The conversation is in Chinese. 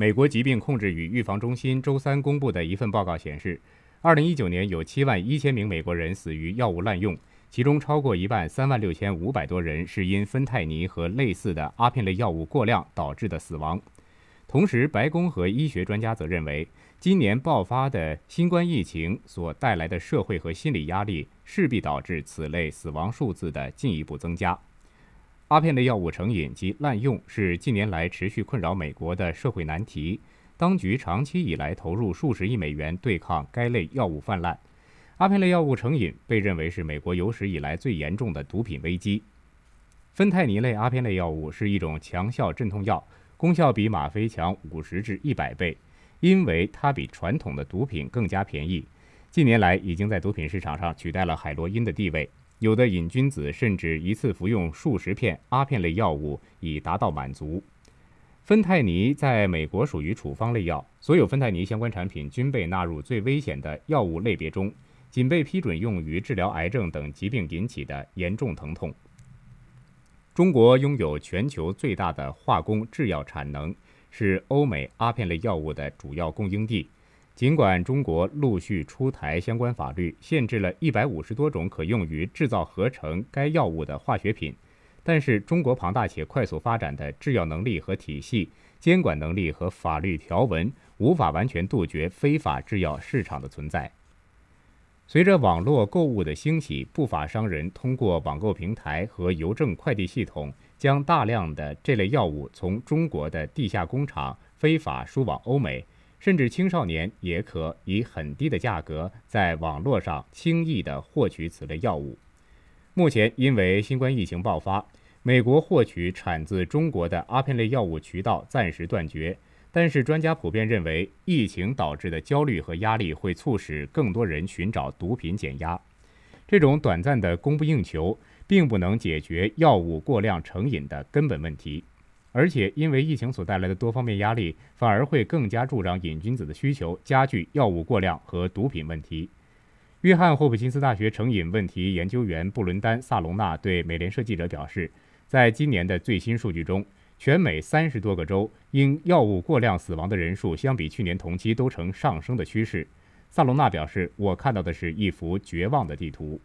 美国疾病控制与预防中心周三公布的一份报告显示，2019年有71000名美国人死于药物滥用，其中超过1万3万6500多人是因芬太尼和类似的阿片类药物过量导致的死亡。同时，白宫和医学专家则认为，今年爆发的新冠疫情所带来的社会和心理压力，势必导致此类死亡数字的进一步增加。阿片类药物成瘾及滥用是近年来持续困扰美国的社会难题。当局长期以来投入数十亿美元对抗该类药物泛滥。阿片类药物成瘾被认为是美国有史以来最严重的毒品危机。芬太尼类阿片类药物是一种强效镇痛药，功效比吗啡强五十至一百倍，因为它比传统的毒品更加便宜。近年来已经在毒品市场上取代了海洛因的地位。有的瘾君子甚至一次服用数十片阿片类药物以达到满足。芬太尼在美国属于处方类药，所有芬太尼相关产品均被纳入最危险的药物类别中，仅被批准用于治疗癌症等疾病引起的严重疼痛。中国拥有全球最大的化工制药产能，是欧美阿片类药物的主要供应地。尽管中国陆续出台相关法律，限制了一百五十多种可用于制造合成该药物的化学品，但是中国庞大且快速发展的制药能力和体系、监管能力和法律条文无法完全杜绝非法制药市场的存在。随着网络购物的兴起，不法商人通过网购平台和邮政快递系统，将大量的这类药物从中国的地下工厂非法输往欧美。甚至青少年也可以很低的价格在网络上轻易的获取此类药物。目前，因为新冠疫情爆发，美国获取产自中国的阿片类药物渠道暂时断绝。但是，专家普遍认为，疫情导致的焦虑和压力会促使更多人寻找毒品减压。这种短暂的供不应求，并不能解决药物过量成瘾的根本问题。而且，因为疫情所带来的多方面压力，反而会更加助长瘾君子的需求，加剧药物过量和毒品问题。约翰霍普金斯大学成瘾问题研究员布伦丹萨隆纳对美联社记者表示，在今年的最新数据中，全美三十多个州因药物过量死亡的人数相比去年同期都呈上升的趋势。萨隆纳表示：“我看到的是一幅绝望的地图。”